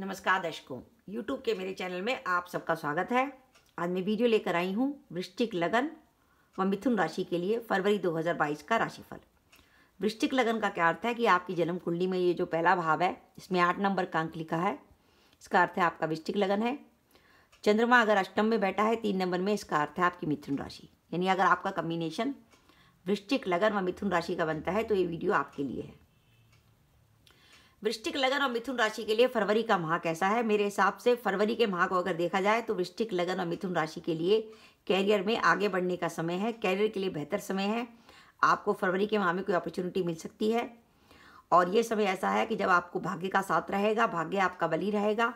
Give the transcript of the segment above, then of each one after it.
नमस्कार दर्शकों यूट्यूब के मेरे चैनल में आप सबका स्वागत है आज मैं वीडियो लेकर आई हूँ वृश्चिक लगन व मिथुन राशि के लिए फरवरी 2022 का राशिफल वृश्चिक लगन का क्या अर्थ है कि आपकी जन्म कुंडली में ये जो पहला भाव है इसमें आठ नंबर का अंक लिखा है इसका अर्थ है आपका वृश्चिक लगन है चंद्रमा अगर अष्टम में बैठा है तीन नंबर में इसका अर्थ है आपकी मिथुन राशि यानी अगर आपका कम्बिनेशन वृश्चिक लगन व मिथुन राशि का बनता है तो ये वीडियो आपके लिए है वृश्चिक लगन और मिथुन राशि के लिए फरवरी का माह कैसा है मेरे हिसाब से फरवरी के माह को अगर देखा जाए तो वृश्चिक लगन और मिथुन राशि के लिए कैरियर में आगे बढ़ने का समय है कैरियर के लिए बेहतर समय है आपको फरवरी के माह में कोई अपॉर्चुनिटी मिल सकती है और ये समय ऐसा है कि जब आपको भाग्य का साथ रहेगा भाग्य आपका बली रहेगा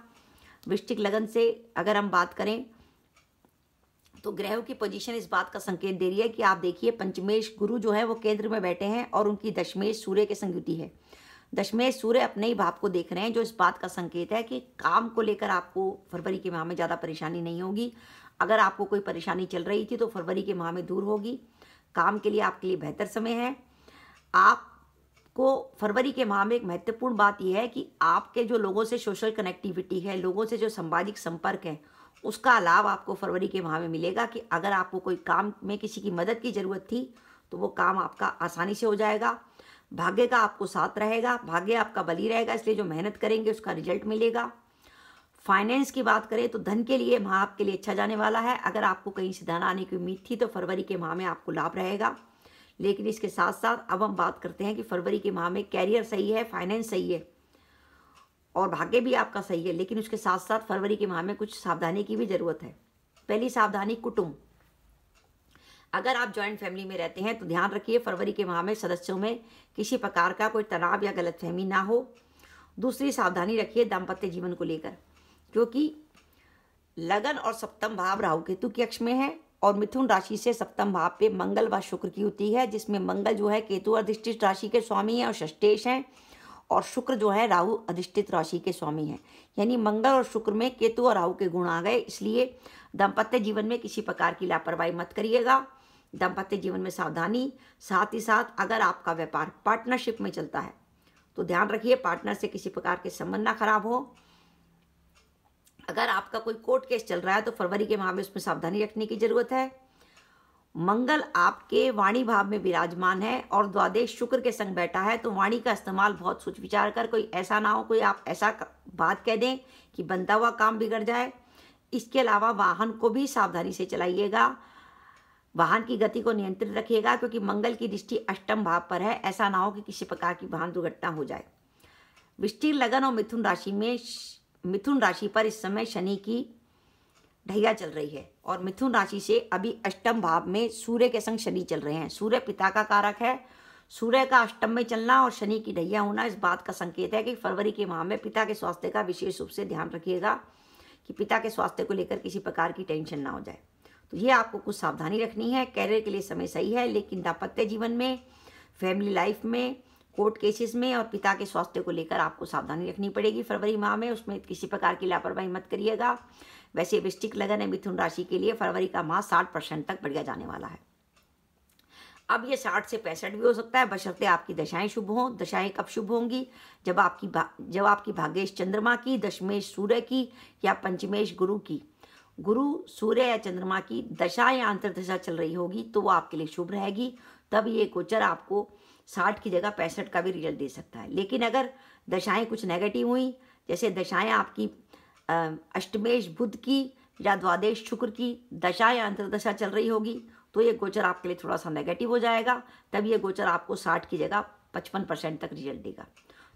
वृश्चिक लगन से अगर हम बात करें तो ग्रहों की पोजीशन इस बात का संकेत दे रही है कि आप देखिए पंचमेश गुरु जो है वो केंद्र में बैठे हैं और उनकी दशमेश सूर्य के संयुति है दशमेश सूर्य अपने ही भाव को देख रहे हैं जो इस बात का संकेत है कि काम को लेकर आपको फरवरी के माह में ज़्यादा परेशानी नहीं होगी अगर आपको कोई परेशानी चल रही थी तो फरवरी के माह में दूर होगी काम के लिए आपके लिए बेहतर समय है आपको फरवरी के माह में एक महत्वपूर्ण बात यह है कि आपके जो लोगों से सोशल कनेक्टिविटी है लोगों से जो संवादिक संपर्क है उसका लाभ आपको फरवरी के माह में मिलेगा कि अगर आपको कोई काम में किसी की मदद की ज़रूरत थी तो वो काम आपका आसानी से हो जाएगा भाग्य का आपको साथ रहेगा भाग्य आपका बली रहेगा इसलिए जो मेहनत करेंगे उसका रिजल्ट मिलेगा फाइनेंस की बात करें तो धन के लिए माह आपके लिए अच्छा जाने वाला है अगर आपको कहीं से धन आने की उम्मीद थी तो फरवरी के माह में आपको लाभ रहेगा लेकिन इसके साथ साथ अब हम बात करते हैं कि फरवरी के माह में कैरियर सही है फाइनेंस सही है और भाग्य भी आपका सही है लेकिन उसके साथ साथ फरवरी के माह में कुछ सावधानी की भी ज़रूरत है पहली सावधानी कुटुंब अगर आप ज्वाइंट फैमिली में रहते हैं तो ध्यान रखिए फरवरी के माह में सदस्यों में किसी प्रकार का कोई तनाव या गलतफहमी ना हो दूसरी सावधानी रखिए दाम्पत्य जीवन को लेकर क्योंकि लगन और सप्तम भाव राहु केतु के अक्ष में है और मिथुन राशि से सप्तम भाव पे मंगल व शुक्र की होती है जिसमें मंगल जो है केतु अधिष्ठित राशि के स्वामी हैं और षष्टेश हैं और शुक्र जो है राहु अधिष्ठित राशि के स्वामी हैं यानी मंगल और शुक्र में केतु और राहु के गुण आ गए इसलिए दाम्पत्य जीवन में किसी प्रकार की लापरवाही मत करिएगा दाम्पत्य जीवन में सावधानी साथ ही साथ अगर आपका व्यापार पार्टनरशिप में चलता है तो ध्यान रखिए पार्टनर से किसी प्रकार के संबंध ना खराब हो अगर आपका कोई कोर्ट केस चल रहा है तो फरवरी के माह में उसमें सावधानी रखने की जरूरत है मंगल आपके वाणी भाव में विराजमान है और द्वादेश शुक्र के संग बैठा है तो वाणी का इस्तेमाल बहुत सोच विचार कर कोई ऐसा ना हो कोई आप ऐसा बात कह दें कि बनता हुआ काम बिगड़ जाए इसके अलावा वाहन को भी सावधानी से चलाइएगा वाहन की गति को नियंत्रित रखिएगा क्योंकि मंगल की दृष्टि अष्टम भाव पर है ऐसा ना हो कि किसी प्रकार की वाहन दुर्घटना हो जाए वृष्टि लगन और मिथुन राशि में मिथुन राशि पर इस समय शनि की ढैया चल रही है और मिथुन राशि से अभी अष्टम भाव में सूर्य के संग शनि चल रहे हैं सूर्य पिता का कारक है सूर्य का अष्टम में चलना और शनि की ढैया होना इस बात का संकेत है कि फरवरी के माह में पिता के स्वास्थ्य का विशेष रूप से ध्यान रखिएगा कि पिता के स्वास्थ्य को लेकर किसी प्रकार की टेंशन ना हो जाए तो ये आपको कुछ सावधानी रखनी है कैरियर के लिए समय सही है लेकिन दाम्पत्य जीवन में फैमिली लाइफ में कोर्ट केसेस में और पिता के स्वास्थ्य को लेकर आपको सावधानी रखनी पड़ेगी फरवरी माह में उसमें किसी प्रकार की लापरवाही मत करिएगा वैसे वृष्टिक लगन है मिथुन राशि के लिए फरवरी का माह साठ परसेंट तक बढ़िया जाने वाला है अब ये साठ से पैंसठ भी हो सकता है बशर्ते आपकी दशाएं शुभ हों दशाएं कब शुभ होंगी जब आपकी जब आपकी भाग्येश चंद्रमा की दशमेश सूर्य की या पंचमेश गुरु की गुरु सूर्य या चंद्रमा की दशा या अंतर्दशा चल रही होगी तो वो आपके लिए शुभ रहेगी तब ये गोचर आपको साठ की जगह पैंसठ का भी रिजल्ट दे सकता है लेकिन अगर दशाएं कुछ नेगेटिव हुई जैसे दशाएं आपकी अष्टमेश बुद्ध की या द्वादेश शुक्र की दशा या अंतर्दशा चल रही होगी तो ये गोचर आपके लिए थोड़ा सा नेगेटिव हो जाएगा तब ये गोचर आपको साठ की जगह पचपन परसेंट तक रिजल्ट देगा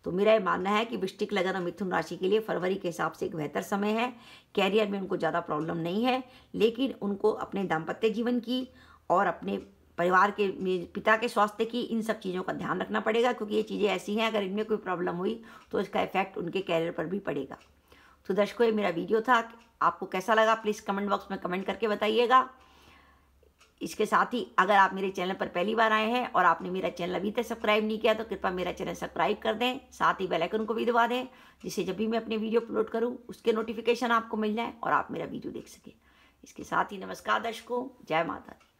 तो मेरा ये मानना है कि वृष्टिक लगन और मिथुन राशि के लिए फरवरी के हिसाब से एक बेहतर समय है कैरियर में उनको ज़्यादा प्रॉब्लम नहीं है लेकिन उनको अपने दाम्पत्य जीवन की और अपने परिवार के पिता के स्वास्थ्य की इन सब चीज़ों का ध्यान रखना पड़ेगा क्योंकि ये चीज़ें ऐसी हैं अगर इनमें कोई प्रॉब्लम हुई तो इसका इफेक्ट उनके कैरियर पर भी पड़ेगा तो दर्शकों ये मेरा वीडियो था आपको कैसा लगा प्लीज़ कमेंट बॉक्स में कमेंट करके बताइएगा इसके साथ ही अगर आप मेरे चैनल पर पहली बार आए हैं और आपने मेरा चैनल अभी तक सब्सक्राइब नहीं किया तो कृपया मेरा चैनल सब्सक्राइब कर दें साथ ही बेल आइकन को भी दबा दें जिससे जब भी मैं अपने वीडियो अपलोड करूं उसके नोटिफिकेशन आपको मिल जाए और आप मेरा वीडियो देख सकें इसके साथ ही नमस्कार दर्शकों जय माता दी